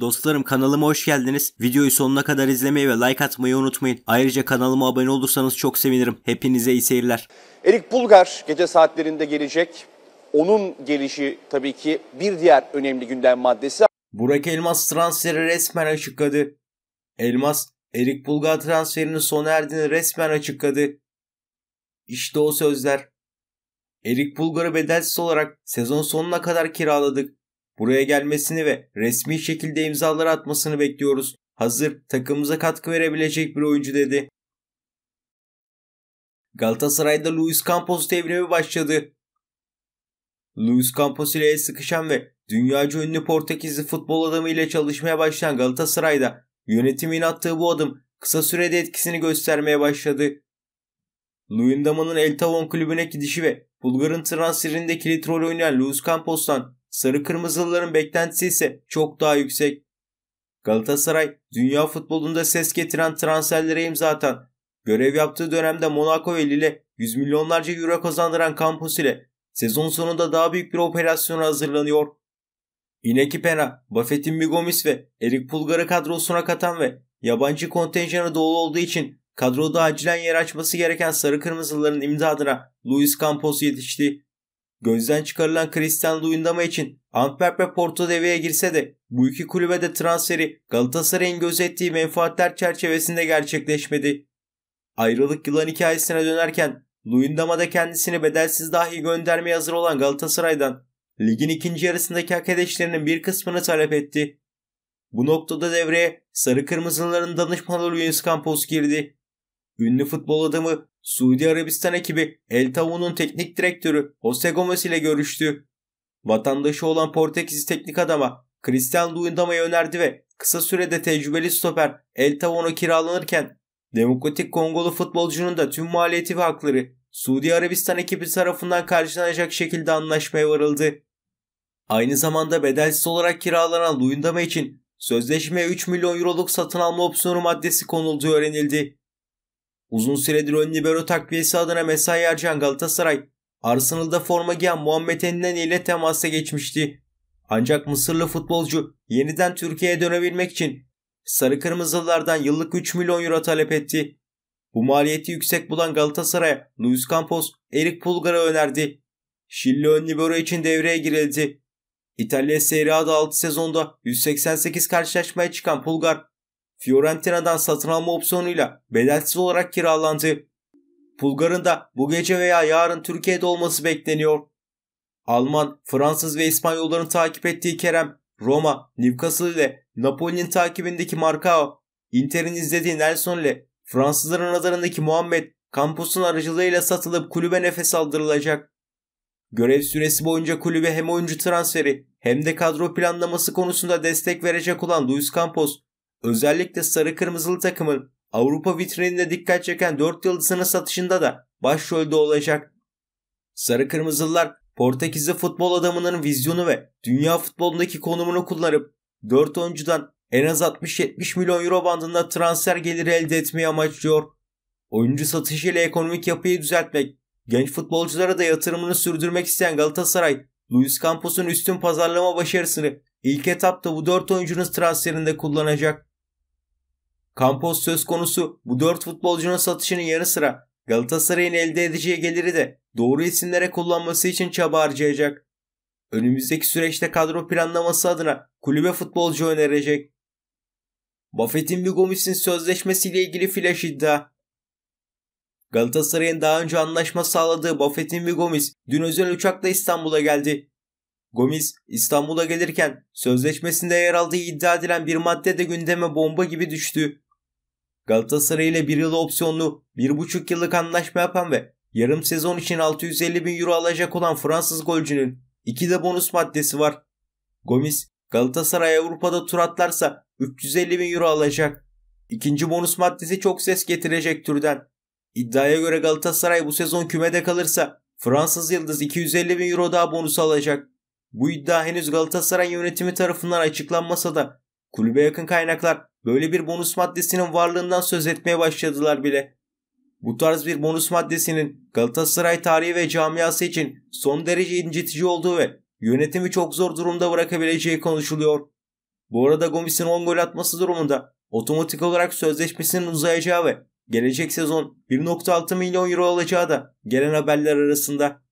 Dostlarım kanalıma hoş geldiniz. Videoyu sonuna kadar izlemeyi ve like atmayı unutmayın. Ayrıca kanalıma abone olursanız çok sevinirim. Hepinize iyi seyirler. Erik Bulgar gece saatlerinde gelecek. Onun gelişi tabii ki bir diğer önemli gündem maddesi. Burak Elmas transferi resmen açıkladı. Elmas, Erik Bulgar transferinin sona erdiğini resmen açıkladı. İşte o sözler. Erik Bulgar'ı bedelsiz olarak sezon sonuna kadar kiraladık. Buraya gelmesini ve resmi şekilde imzaları atmasını bekliyoruz. Hazır takımımıza katkı verebilecek bir oyuncu dedi. Galatasaray'da Luis Campos devrimi başladı. Luis Campos ile el sıkışan ve dünyaca ünlü Portekizli futbol adamı ile çalışmaya başlayan Galatasaray'da yönetimin attığı bu adım kısa sürede etkisini göstermeye başladı. Luyendama'nın El Tavon kulübüne gidişi ve Bulgar'ın transferinde kilit rol oynayan Luis Campos'tan Sarı Kırmızılıların beklentisi ise çok daha yüksek. Galatasaray dünya futbolunda ses getiren transferlereyim zaten. görev yaptığı dönemde Monaco ve Lille 100 milyonlarca euro kazandıran Campos ile sezon sonunda daha büyük bir operasyona hazırlanıyor. İneki Pena, Buffett'in Migomis ve Erik Pulgar'ı kadrosuna katan ve yabancı kontenjanı dolu olduğu için kadroda acilen yer açması gereken Sarı Kırmızıların imdadına Luis Campos yetişti. Gözden çıkarılan Christian Luyendama için Antwerp ve Porto devreye girse de bu iki kulübede transferi Galatasaray'ın gözettiği menfaatler çerçevesinde gerçekleşmedi. Ayrılık yılan hikayesine dönerken Luyendama'da kendisini bedelsiz dahi göndermeye hazır olan Galatasaray'dan ligin ikinci yarısındaki hak edeşlerinin bir kısmını talep etti. Bu noktada devreye sarı kırmızıların danışmanı Luis Campos girdi. Ünlü futbol adamı Suudi Arabistan ekibi El Tavu'nun teknik direktörü Jose Gomez ile görüştü. Vatandaşı olan Portekizli teknik adama Cristiano Luindama'yı önerdi ve kısa sürede tecrübeli stoper El Tavu'nu kiralanırken Demokratik Kongolu futbolcunun da tüm maliyeti ve hakları Suudi Arabistan ekibi tarafından karşılanacak şekilde anlaşmaya varıldı. Aynı zamanda bedelsiz olarak kiralanan Luindama için sözleşmeye 3 milyon euroluk satın alma opsiyonu maddesi konulduğu öğrenildi. Uzun süredir ön libero takviyesi adına mesai harcayan Galatasaray, Arsenal'da forma giyen Muhammed Enden ile temasa geçmişti. Ancak Mısırlı futbolcu yeniden Türkiye'ye dönebilmek için Sarı Kırmızılılardan yıllık 3 milyon euro talep etti. Bu maliyeti yüksek bulan Galatasaray'a Luis Campos, Erik Pulgar'ı önerdi. Şilli ön libero için devreye girildi. İtalya Serie A'da 6 sezonda 188 karşılaşmaya çıkan Pulgar Fiorentina'dan satın alma opsiyonuyla bedelsiz olarak kiralandı. Bulgar'ın da bu gece veya yarın Türkiye'de olması bekleniyor. Alman, Fransız ve İspanyolların takip ettiği Kerem, Roma, Newcastle ile Napoli'nin takibindeki Marcao, Inter'in izlediği Nelson ile Fransızların radarındaki Muhammed, Campos'un aracılığıyla satılıp kulübe nefes aldırılacak. Görev süresi boyunca kulübe hem oyuncu transferi hem de kadro planlaması konusunda destek verecek olan Luis Campos, Özellikle sarı kırmızılı takımın Avrupa vitrininde dikkat çeken 4 yıldızını satışında da başrolde olacak. Sarı kırmızılılar Portekizli futbol adamının vizyonu ve dünya futbolundaki konumunu kullanıp 4 oyuncudan en az 60-70 milyon euro bandında transfer geliri elde etmeyi amaçlıyor. Oyuncu satışıyla ekonomik yapıyı düzeltmek, genç futbolculara da yatırımını sürdürmek isteyen Galatasaray, Luis Campos'un üstün pazarlama başarısını ilk etapta bu 4 oyuncunun transferinde kullanacak. Campos söz konusu bu dört futbolcunun satışının yanı sıra Galatasaray'ın elde edeceği geliri de doğru isimlere kullanması için çaba harcayacak. Önümüzdeki süreçte kadro planlaması adına kulübe futbolcu önerecek. Buffett'in bir Gomis'in sözleşmesiyle ilgili flash iddia. Galatasaray'ın daha önce anlaşma sağladığı Buffett'in bir Gomis dün özel uçakla İstanbul'a geldi. Gomis İstanbul'a gelirken sözleşmesinde yer aldığı iddia edilen bir madde de gündeme bomba gibi düştü. Galatasaray ile bir yıl opsiyonlu buçuk yıllık anlaşma yapan ve yarım sezon için 650 bin euro alacak olan Fransız golcünün iki de bonus maddesi var. Gomis Galatasaray Avrupa'da tur atlarsa 350 bin euro alacak. İkinci bonus maddesi çok ses getirecek türden. İddiaya göre Galatasaray bu sezon kümede kalırsa Fransız Yıldız 250 bin euro daha bonus alacak. Bu iddia henüz Galatasaray yönetimi tarafından açıklanmasa da kulübe yakın kaynaklar böyle bir bonus maddesinin varlığından söz etmeye başladılar bile. Bu tarz bir bonus maddesinin Galatasaray tarihi ve camiası için son derece incitici olduğu ve yönetimi çok zor durumda bırakabileceği konuşuluyor. Bu arada Gomis'in 10 gol atması durumunda otomatik olarak sözleşmesinin uzayacağı ve gelecek sezon 1.6 milyon euro alacağı da gelen haberler arasında.